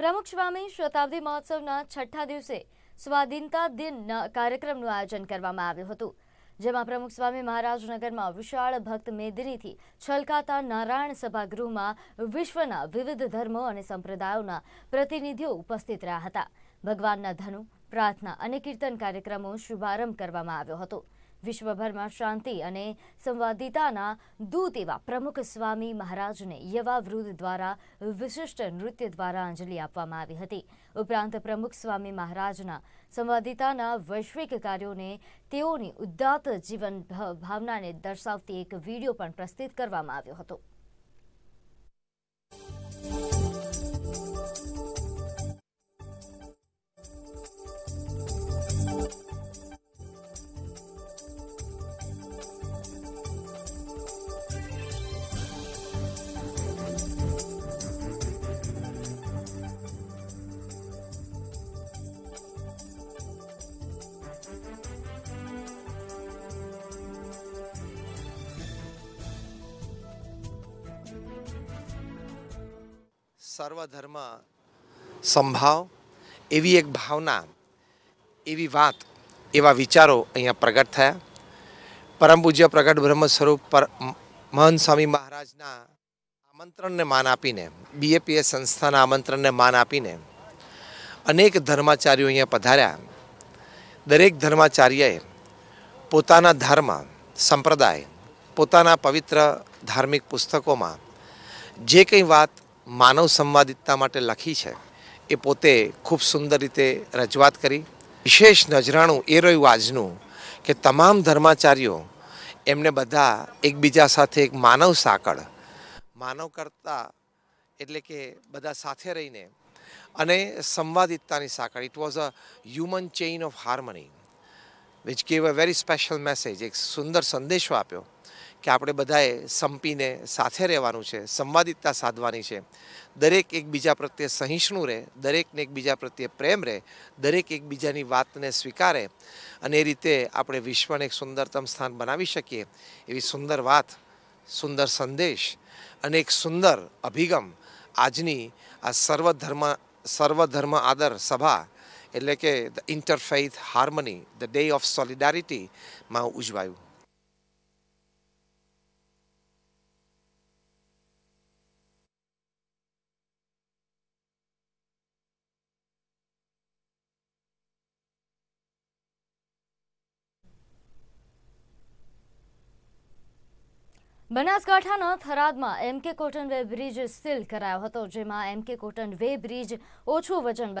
પ્રમુખ સ્વામી શતાબ્દી મહોત્સવના છઠ્ઠા દિવસે સ્વાધીનતા દિનના કાર્યક્રમનું આયોજન કરવામાં આવ્યું હતું જેમાં પ્રમુખ સ્વામી મહારાજનગરમાં વિશાળ ભક્ત મેદનીથી છલકાતા નારાયણ સભાગૃહમાં વિશ્વના વિવિધ ધર્મો અને સંપ્રદાયોના પ્રતિનિધિઓ ઉપસ્થિત રહ્યા હતા ભગવાનના ધનુ પ્રાર્થના અને કીર્તન કાર્યક્રમો શુભારંભ કરવામાં આવ્યો હતો વિશ્વભરમાં શાંતિ અને સંવાદિતાના દૂત એવા પ્રમુખ સ્વામી મહારાજને યવા વૃદ્ધ દ્વારા વિશિષ્ટ નૃત્ય દ્વારા અંજલિ આપવામાં આવી હતી ઉપરાંત પ્રમુખ સ્વામી મહારાજના સંવાદિતાના વૈશ્વિક કાર્યોને તેઓની ઉદ્દાત જીવન ભાવનાને દર્શાવતી એક વિડીયો પણ પ્રસ્તુત કરવામાં આવ્યો હતો સર્વધર્મ સંભાવ એવી એક ભાવના એવી વાત એવા વિચારો અહીંયા પ્રગટ થયા પરમ પૂજ્ય પ્રગટ બ્રહ્મ સ્વરૂપ પર મહંત સ્વામી મહારાજના આમંત્રણને માન આપીને બીએપીએ સંસ્થાના આમંત્રણને માન આપીને અનેક ધર્માચાર્યો અહીંયા પધાર્યા દરેક ધર્માચાર્યએ પોતાના ધર્મ સંપ્રદાય પોતાના પવિત્ર ધાર્મિક પુસ્તકોમાં જે કંઈ વાત માનવ સંવાદિતતા માટે લખી છે એ પોતે ખૂબ સુંદર રીતે રજૂઆત કરી વિશેષ નજરાણું એ રહ્યું આજનું કે તમામ ધર્માચાર્યો એમને બધા એકબીજા સાથે એક માનવ સાંકળ માનવ કરતા એટલે કે બધા સાથે રહીને અને સંવાદિતતાની સાંકળ it was a human chain of harmony which gave a very special message એક સુંદર સંદેશો આપ્યો કે આપણે બધાએ સંપીને સાથે રહેવાનું છે સંવાદિતતા સાધવાની છે દરેક એકબીજા પ્રત્યે સહિષ્ણુ રહે દરેકને એકબીજા પ્રત્યે પ્રેમ રહે દરેક એકબીજાની વાતને સ્વીકારે અને એ રીતે આપણે વિશ્વને એક સુંદરતમ સ્થાન બનાવી શકીએ એવી સુંદર વાત સુંદર સંદેશ અને એક સુંદર અભિગમ આજની આ સર્વધર્મ સર્વધર્મ આદર સભા એટલે કે the interfaith harmony the day of સોલિડારિટીમાં ઉજવાયું બનાસકાંઠાના થરાદમાં એમ કે કોટન વે બ્રિજ સીલ કરાયો હતો જેમાં એમ કે કોટન વે બ્રિજ ઓછું વજન